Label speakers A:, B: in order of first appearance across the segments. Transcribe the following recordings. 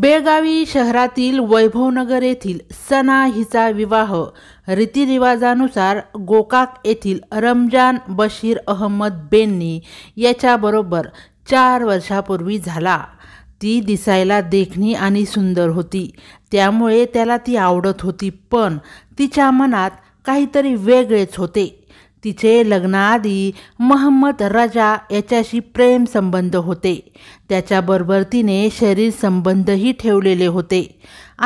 A: बेळगावी शहरातील वैभवनगर येथील सना हिचा विवाह रीतिरिवाजानुसार गोकाक येथील रमजान बशीर अहमद बेन्नी याच्याबरोबर चार वर्षापूर्वी झाला ती दिसायला देखणी आणि सुंदर होती त्यामुळे त्याला ती आवडत होती पण तिच्या मनात काहीतरी वेगळेच होते तिचे लग्नाआधी महम्मद रजा याच्याशी संबंध होते त्याच्याबरोबर तिने शरीर संबंधही ठेवलेले होते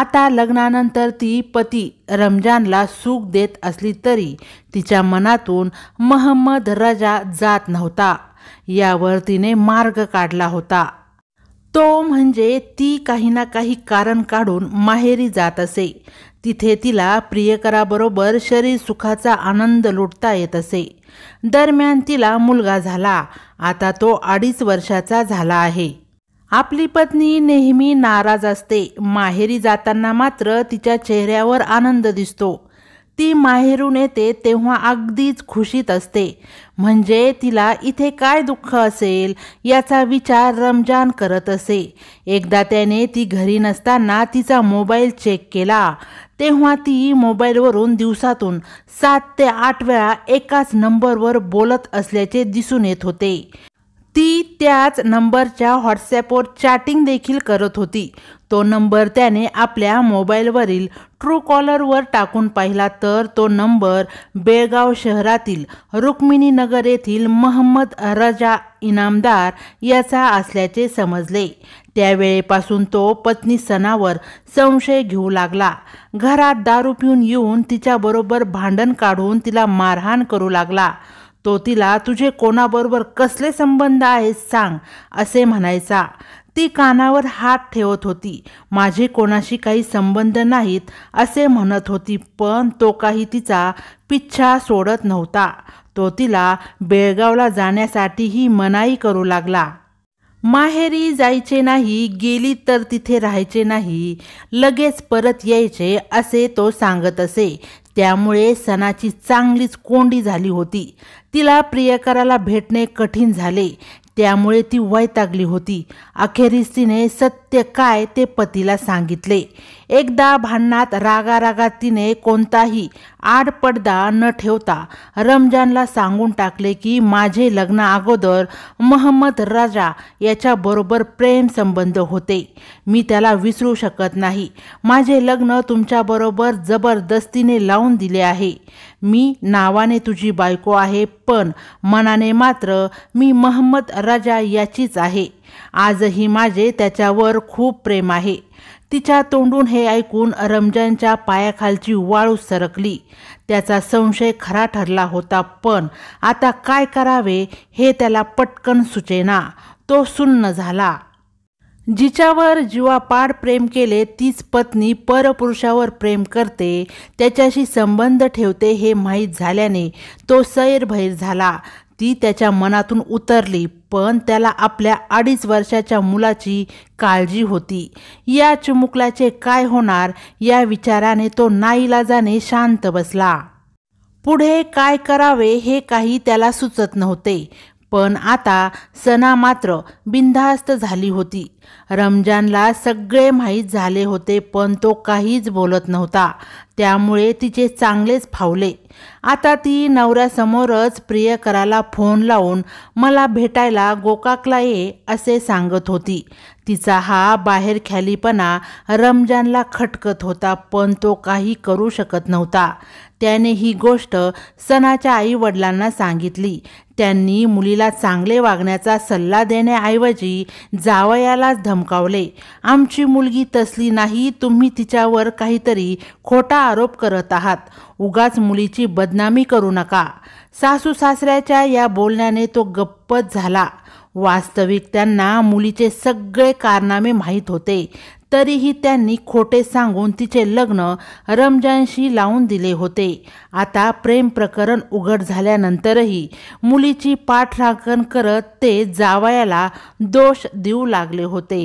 A: आता लग्नानंतर ती पती रमजानला सुख देत असली तरी तिच्या मनातून महम्मद रजा जात नव्हता यावर तिने मार्ग काढला होता तो म्हणजे ती काही ना काही कारण काढून माहेरी जात असे तिथे तिला प्रियकराबरोबर शरीर सुखाचा आनंद लुटता येत असे दरम्यान तिला मुलगा झाला आता तो अडीच वर्षाचा झाला आहे आपली पत्नी नेहमी नाराज असते माहेरी जाताना मात्र तिच्या चेहऱ्यावर आनंद दिसतो ती माहेरून येते तेव्हा अगदीच खुशीत असते म्हणजे तिला इथे काय दुःख असेल याचा विचार रमजान करत असे एकदा त्याने ती घरी नसताना तिचा मोबाईल चेक केला तेव्हा ती मोबाईलवरून दिवसातून सात ते आठ वेळा एकाच नंबरवर बोलत असल्याचे दिसून येत होते ती त्याच नंबरच्या व्हॉट्सॲपवर चॅटिंग देखील करत होती तो नंबर त्याने आपल्या मोबाईलवरील ट्रू कॉलरवर टाकून पाहिला तर तो नंबर बेळगाव शहरातील रुक्मिणी नगर येथील महम्मद रजा इनामदार याचा असल्याचे समजले त्यावेळेपासून तो पत्नी सणावर संशय घेऊ लागला घरात दारू पिऊन येऊन तिच्याबरोबर भांडण काढून तिला मारहाण करू लागला तो तिला तुझे कोणाबरोबर कसले संबंध आहेत सांग असे म्हणायचा ती कानावर हात ठेवत होती माझे कोणाशी काही संबंध नाहीत असे म्हणत होती पण तो काही तिचा पिच्छा सोडत नव्हता तो तिला बेळगावला जाण्यासाठीही मनाई करू लागला माहेरी जायचे नाही गेली तर तिथे राहायचे नाही लगेच परत यायचे असे तो सांगत असे त्यामुळे सणाची चांगलीच कोंडी झाली होती तिला प्रियकराला भेटणे कठीण झाले त्यामुळे ती वैतागली होती अखेरीस तिने सत्य काय ते पतीला सांगितले एकदा भांडणात रागा तिने कोणताही आडपडदा न ठेवता रमजानला सांगून टाकले की माझे लग्न अगोदर महम्मद राजा याच्याबरोबर प्रेमसंबंध होते मी त्याला विसरू शकत नाही माझे लग्न तुमच्याबरोबर जबरदस्तीने लावून दिले आहे मी नावाने तुझी बायको आहे पण मनाने मात्र मी महम्मद राजा याचीच आहे आजही माझे त्याच्यावर खूप प्रेम आहे तिच्या तोंडून हे ऐकून रमजानच्या पायाखालची वाळू सरकली त्याचा संशय खरा ठरला होता पण आता काय करावे हे त्याला पटकन सुचेना तो सुन्न झाला जिच्यावर जीवापाड प्रेम केले तीच पत्नी परपुरुषावर प्रेम करते त्याच्याशी संबंध ठेवते हे माहीत झाल्याने तो सैरभैर झाला ती त्याच्या मनातून उतरली पण त्याला आपल्या अडीच वर्षाच्या मुलाची काळजी होती या चिमुकल्याचे काय होणार या विचाराने तो नाईलाजाने शांत बसला पुढे काय करावे हे काही त्याला सुचत नव्हते पण आता सना मात्र बिनधास्त झाली होती रमजानला सगळे माहीत झाले होते पण तो काहीच बोलत नव्हता त्यामुळे तिचे चांगलेच फावले आता ती नवऱ्यासमोरच प्रियकराला फोन लावून मला भेटायला गोकाकला ये असे सांगत होती तिचा हा बाहेर ख्यालीपणा रमजानला खटकत होता पण तो काही करू शकत नव्हता त्याने ही गोष्ट सणाच्या वडिलांना सांगितली त्यांनी मुलीला चांगले वागण्याचा सल्ला देण्याऐवजी जावयालाच धमकावले आमची मुलगी तसली नाही तुम्ही तिच्यावर काहीतरी खोटा आरोप करत आहात उगाच मुलीची बदनामी करू नका सासू सासऱ्याच्या या बोलण्याने तो गप्पच झाला वास्तविक त्यांना मुलीचे सगळे कारनामे माहीत होते तरीही त्यांनी खोटे सांगून तिचे लग्न रमजानशी लावून दिले होते आता प्रेम प्रकरण उघड झाल्यानंतरही मुलीची पाठराखण करत ते जावयाला दोष देऊ लागले होते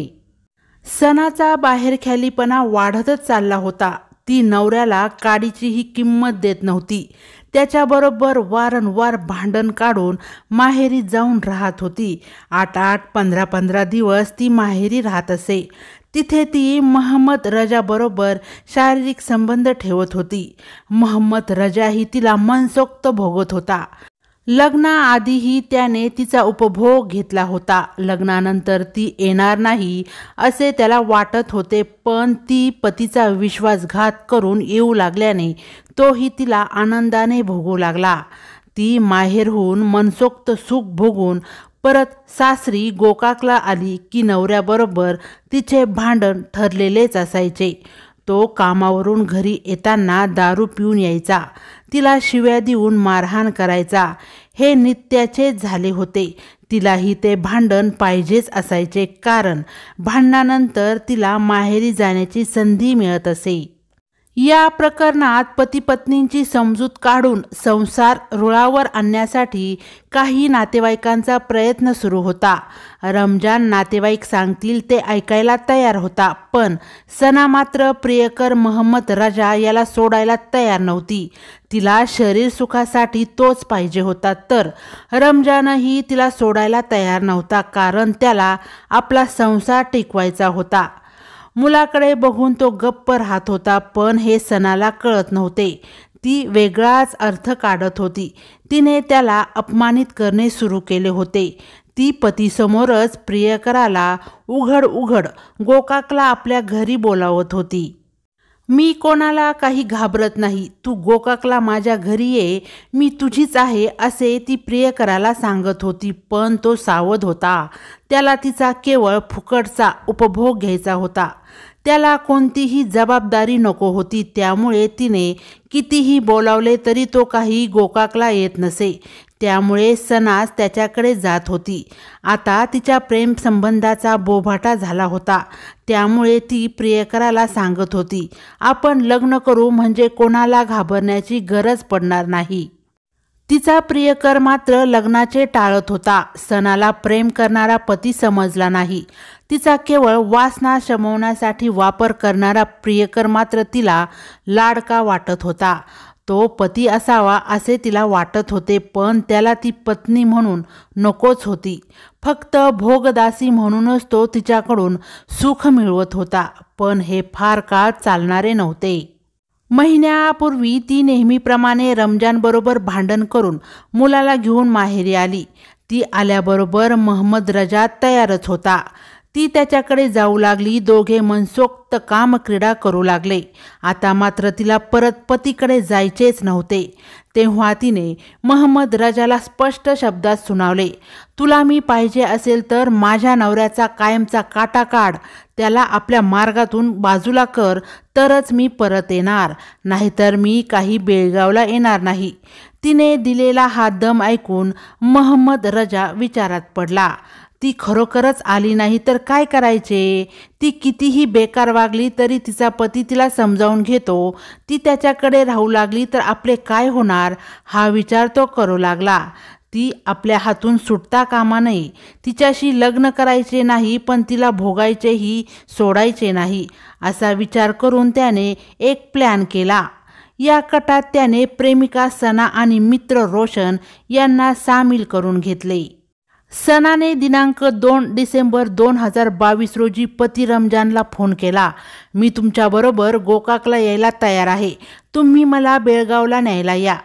A: सणाचा बाहेरख्यालीपणा वाढतच चालला होता ती नवऱ्याला काडीचीही किंमत देत नव्हती त्याच्याबरोबर वारंवार भांडण काढून माहेरी जाऊन राहत होती आठ आठ पंधरा पंधरा दिवस ती माहेरी राहत असे तिथे ती महम्मद रजाबरोबर शारीरिक संबंध ठेवत होती महम्मद रजाही तिला मनसोक्त भोगत होता लग्नाआधीही त्याने तिचा उपभोग घेतला होता लग्नानंतर ती येणार नाही असे त्याला वाटत होते पण ती पतीचा विश्वासघात करून येऊ लागल्याने तोही तिला आनंदाने भोगू लागला ती होऊन मनसोक्त सुख भोगून परत सासरी गोकाकला आली की नवऱ्याबरोबर तिचे भांडण ठरलेलेच असायचे तो कामावरून घरी येताना दारू पिऊन यायचा तिला शिव्या देऊन मारहाण करायचा हे नित्याचे झाले होते तिलाही ते भांडण पाहिजेच असायचे कारण भांडणानंतर तिला माहेरी जाण्याची संधी मिळत असे या प्रकरणात पती पत्नींची समजूत काढून संसार रुळावर आणण्यासाठी काही नातेवाईकांचा प्रयत्न सुरू होता रमजान नातेवाईक सांगतील ते ऐकायला तयार होता पण सना मात्र प्रियकर महम्मद राजा याला सोडायला तयार नव्हती तिला शरीर सुखासाठी तोच पाहिजे होता तर रमजानही तिला सोडायला तयार नव्हता कारण त्याला आपला संसार टिकवायचा होता मुलाकडे बघून तो गप्प राहत होता पण हे सणाला कळत नव्हते ती वेगळाच अर्थ काढत होती तिने त्याला अपमानित करणे सुरू केले होते ती पतीसमोरच प्रियकराला उघड उघड गोकाकला आपल्या घरी बोलावत होती मी कोणाला काही घाबरत नाही तू गोकाकला माझ्या घरी ये मी तुझीच आहे असे ती प्रियकराला सांगत होती पण तो सावध होता त्याला तिचा केवळ फुकटचा उपभोग घ्यायचा होता त्याला कोणतीही जबाबदारी नको होती त्यामुळे तिने कितीही बोलावले तरी तो काही गोकाकला येत नसे त्यामुळे सनास त्याच्याकडे जात होती आता तिच्या संबंधाचा बोभाटा झाला होता त्यामुळे ती प्रियकराला सांगत होती आपण लग्न करू म्हणजे कोणाला घाबरण्याची गरज पडणार नाही तिचा प्रियकर मात्र लग्नाचे टाळत होता सणाला प्रेम करणारा पती समजला नाही तिचा केवळ वासना शमवण्यासाठी वापर करणारा प्रियकर मात्र तिला लाडका वाटत होता तो पती असावा असे तिला वाटत होते पण त्याला ती पत्नी म्हणून नकोच होती फक्त भोगदासी म्हणूनच तो तिच्याकडून सुख मिळवत होता पण हे फार काळ चालणारे नव्हते महिन्यापूर्वी ती नेहमीप्रमाणे रमजानबरोबर भांडण करून मुलाला घेऊन माहेरी आली ती आल्याबरोबर महम्मद रजा तयारच होता ती त्याच्याकडे जाऊ लागली दोघे मनसोक्त क्रीडा करू लागले आता मात्र तिला परत पतीकडे जायचेच नव्हते तेव्हा तिने महम्मद राजाला स्पष्ट शब्दात सुनावले तुला मी पाहिजे असेल तर माझ्या नवऱ्याचा कायमचा काटा काढ त्याला आपल्या मार्गातून बाजूला कर तरच मी परत येणार नाहीतर मी काही बेळगावला येणार नाही तिने दिलेला हा दम ऐकून महम्मद रजा विचारात पडला ती खरोखरच आली नाही तर काय करायचे ती कितीही बेकार वागली तरी तिचा पती तिला समजावून घेतो ती त्याच्याकडे राहू लागली तर आपले काय होणार हा विचार तो करू लागला ती आपल्या हातून सुटता कामा नये तिच्याशी लग्न करायचे नाही पण तिला भोगायचेही सोडायचे नाही असा विचार करून त्याने एक प्लॅन केला या कटात त्याने प्रेमिका सना आणि मित्र रोशन यांना सामील करून घेतले सनाने दिनांक दोन डिसेंबर दोन हजार बावीस रोजी पती रमजानला फोन केला मी तुमच्याबरोबर गोकाकला यायला तयार आहे तुम्ही मला बेळगावला न्यायला या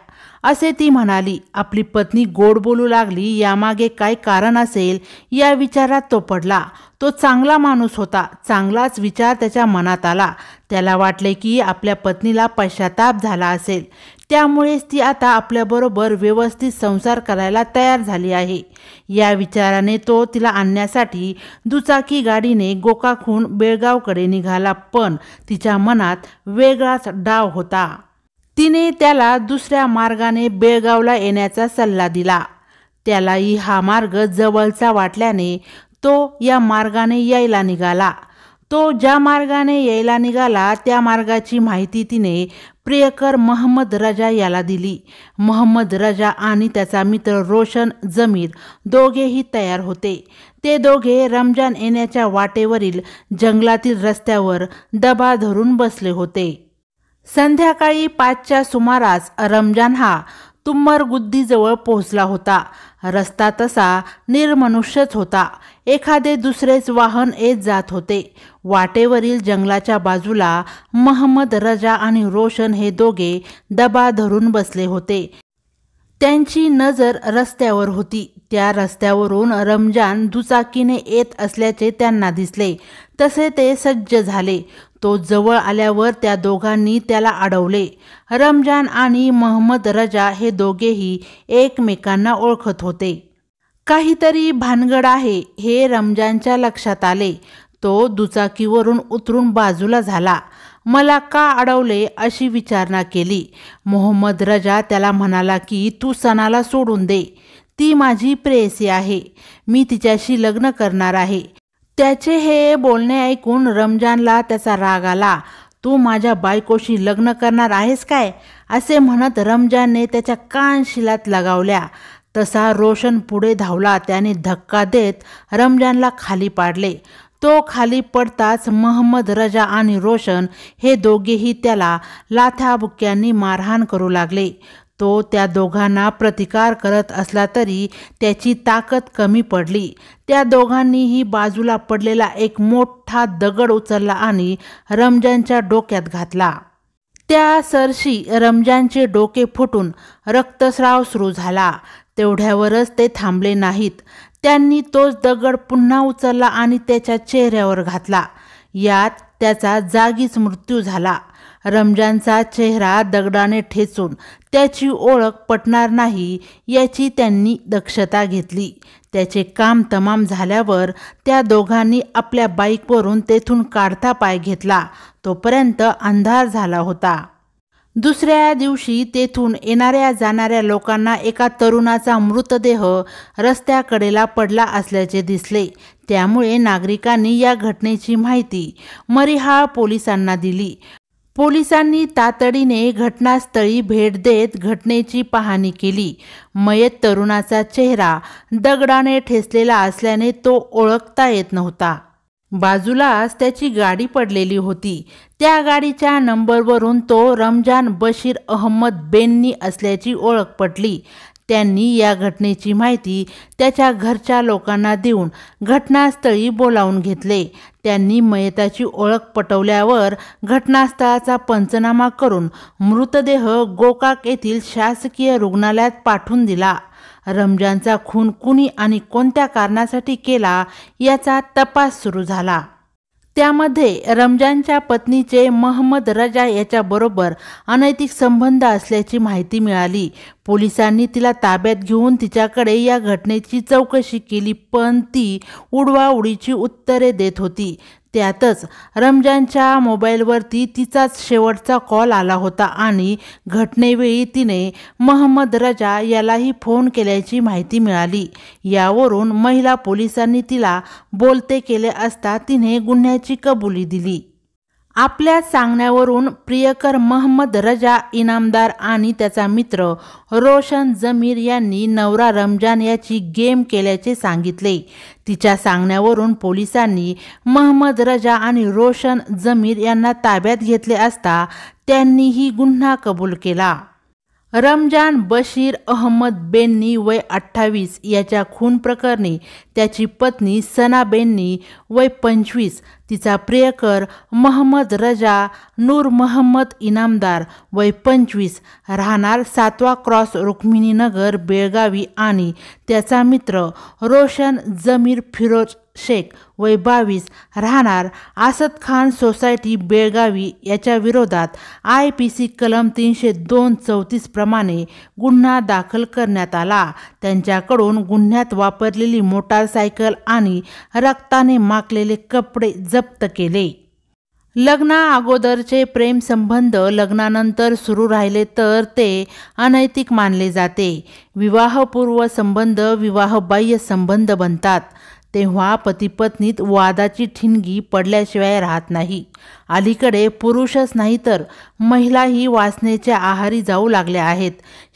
A: असे ती म्हणाली आपली पत्नी गोड बोलू लागली यामागे काय कारण असेल या विचारात तो पडला तो चांगला माणूस होता चांगलाच विचार त्याच्या मनात आला त्याला वाटले की आपल्या पत्नीला पश्चाताप झाला असेल त्यामुळेच ती आता आपल्याबरोबर व्यवस्थित संसार करायला तयार झाली आहे या विचाराने तो तिला आणण्यासाठी दुचाकी गाडीने गोकाखून बेळगावकडे निघाला पण तिच्या मनात वेगळाच डाव होता तिने त्याला दुसऱ्या मार्गाने बेळगावला येण्याचा सल्ला दिला त्यालाही हा मार्ग जवळचा वाटल्याने तो या मार्गाने यायला निघाला तो ज्या मार्गाने यायला निघाला त्या मार्गाची माहिती तिने प्रियकर महम्मद रजा याला दिली महम्मद रजा आणि त्याचा मित्र रोशन जमीर दोघेही तयार होते ते दोघे रमजान येण्याच्या वाटेवरील जंगलातील रस्त्यावर दबा धरून बसले होते संध्याकाळी पाचच्या सुमारास रमजान हा जवळ पोहोचला होता रस्ता तसा निर्मनुष्यच होता एखादे दुसरेच वाहन येत जात होते वाटेवरील जंगलाच्या बाजूला महमद रजा आणि रोशन हे दोघे दबा धरून बसले होते त्यांची नजर रस्त्यावर होती त्या रस्त्यावरून रमजान दुचाकीने येत असल्याचे त्यांना दिसले तसे ते सज्ज झाले तो जवळ आल्यावर त्या दोघांनी त्याला अडवले रमजान आणि महम्मद रजा हे दोघेही एकमेकांना ओळखत होते काहीतरी भानगड आहे हे रमजानच्या लक्षात आले तो दुचाकीवरून उतरून बाजूला झाला मला का अडवले अशी विचारणा केली मोहम्मद रजा त्याला म्हणाला की तू सणाला सोडून दे ती माझी प्रेयसी आहे मी तिच्याशी लग्न करणार आहे त्याचे हे बोलणे ऐकून रमजानला त्याचा राग आला तू माझ्या बायकोशी लग्न करणार आहेस काय असे म्हणत रमजानने त्याच्या कानशिलात लगावल्या तसा रोशन पुढे धावला त्याने धक्का देत रमजानला खाली पाडले तो खाली पडताच महम्मद रजा आणि रोशन हे दोघेही त्याला लाथाबुक्क्यांनी मारहाण करू लागले तो त्या दोघांना प्रतिकार करत असला तरी त्याची ताकद कमी पडली त्या दोघांनीही बाजूला पडलेला एक मोठा दगड उचलला आणि रमजानच्या डोक्यात घातला त्या सरशी रमजानचे डोके फुटून रक्तस्राव सुरू झाला तेवढ्यावरच ते थांबले नाहीत त्यांनी तोच दगड पुन्हा उचलला आणि त्याच्या चेहऱ्यावर घातला यात त्याचा जागीच मृत्यू झाला रमजानचा चेहरा दगडाने ठेचून त्याची ओळख पटणार नाही याची त्यांनी दक्षता घेतली त्याचे काम तमाम झाल्यावर त्या दोघांनी आपल्या बाईकवरून तेथून काढता पाय घेतला तोपर्यंत अंधार झाला होता दुसऱ्या दिवशी तेथून येणाऱ्या जाणाऱ्या लोकांना एका तरुणाचा मृतदेह रस्त्याकडेला पडला असल्याचे दिसले त्यामुळे नागरिकांनी या घटनेची माहिती मरिहाळ पोलिसांना दिली पोलिसांनी तातडीने घटनास्थळी भेट देत घटनेची पाहणी केली मयत तरुणाचा चेहरा दगडाने ठेसलेला असल्याने तो ओळखता येत नव्हता बाजूलाच त्याची गाडी पडलेली होती त्या गाडीच्या नंबरवरून तो रमजान बशीर अहमद बेन्नी असल्याची ओळख पटली त्यांनी या घटनेची माहिती त्याच्या घरच्या लोकांना देऊन घटनास्थळी बोलावून घेतले त्यांनी मयताची ओळख पटवल्यावर घटनास्थळाचा पंचनामा करून मृतदेह गोकाक येथील शासकीय रुग्णालयात पाठवून दिला रमजानचा खून कुणी आणि कोणत्या कारणासाठी केला याचा तपास सुरू झाला त्यामध्ये रमजानच्या पत्नीचे महम्मद रजा याच्याबरोबर अनैतिक संबंध असल्याची माहिती मिळाली पोलिसांनी तिला ताब्यात घेऊन तिच्याकडे या घटनेची चौकशी केली पण ती उडवाउडीची उत्तरे देत होती त्यातच रमजानच्या मोबाईलवरती तिचाच शेवटचा कॉल आला होता आणि घटनेवेळी तिने महम्मद रजा यालाही फोन केल्याची माहिती मिळाली यावरून महिला पोलिसांनी तिला बोलते केले असता तिने गुन्ह्याची कबुली दिली आपल्या सांगण्यावरून प्रियकर महम्मद रजा इनामदार आणि त्याचा मित्र रोशन जमीर यांनी नवरा रमजान याची गेम केल्याचे सांगितले तिच्या सांगण्यावरून पोलिसांनी महम्मद रजा आणि रोशन जमीर यांना ताब्यात घेतले असता त्यांनीही गुन्हा कबूल केला रमजान बशीर अहमद बेन्नी वय अठ्ठावीस याच्या खून प्रकरणी त्याची पत्नी सना बेन्नी वय पंचवीस तिचा प्रियकर महम्मद रजा नूर महम्मद इनामदार वय पंचवीस राहणार सातवा क्रॉस रुक्मिणीनगर बेळगावी आणि त्याचा मित्र रोशन जमीर फिरोज शेख वय बावीस राहणार आसद खान सोसायटी बेळगावी याच्या विरोधात आय पी सी कलम तीनशे दोन चौतीस प्रमाणे गुन्हा दाखल करण्यात आला त्यांच्याकडून गुन्ह्यात वापरलेली मोटारसायकल आणि रक्ताने माकलेले कपडे जप्त केले लग्ना अगोदरचे प्रेमसंबंध लग्नानंतर सुरू राहिले तर ते अनैतिक मानले जाते विवाहपूर्व संबंध विवाहबाह्य संबंध बनतात तेव्हा पतीपत्नीत वादाची ठिणगी पडल्याशिवाय राहत नाही अलीकडे पुरुषच नाही तर महिलाही वासनेच्या आहारी जाऊ लागल्या आहेत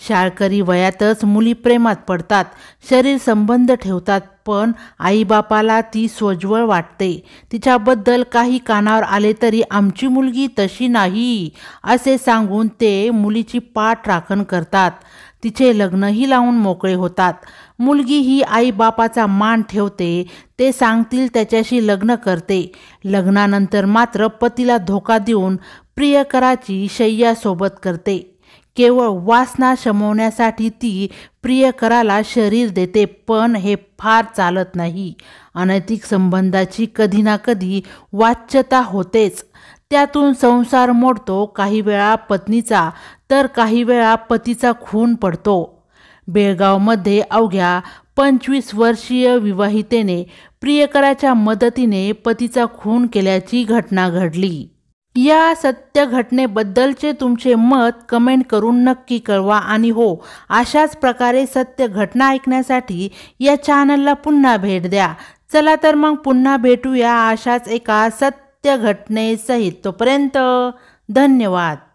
A: शाळकरी वयातच मुली प्रेमात पडतात शरीर संबंध ठेवतात पण आईबापाला ती सोज्वळ वाटते तिच्याबद्दल काही कानावर आले तरी आमची मुलगी तशी नाही असे सांगून ते मुलीची पाठ राखण करतात तिचे लग्नही लावून मोकळे होतात मुलगी ही आई बापाचा मान ठेवते ते सांगतील त्याच्याशी लग्न करते लग्नानंतर मात्र पतीला धोका देऊन प्रियकराची शय्यासोबत करते केवळ वासना शमवण्यासाठी ती प्रियकराला शरीर देते पण हे फार चालत नाही अनैतिक संबंधाची कधी ना कधी वाच्यता होतेच त्यातून संसार मोडतो काही वेळा पत्नीचा तर काही वेळा पतीचा खून पडतो बेळगावमध्ये अवघ्या पंचवीस वर्षीय विवाहितेने प्रियकराच्या मदतीने पतीचा खून केल्याची घटना घडली या सत्य घटनेबद्दलचे तुमचे मत कमेंट करून नक्की कळवा आणि हो अशाच प्रकारे सत्य घटना ऐकण्यासाठी या चॅनलला पुन्हा भेट द्या चला तर मग पुन्हा भेटूया अशाच एका सत्य घटनेसहित तोपर्यंत धन्यवाद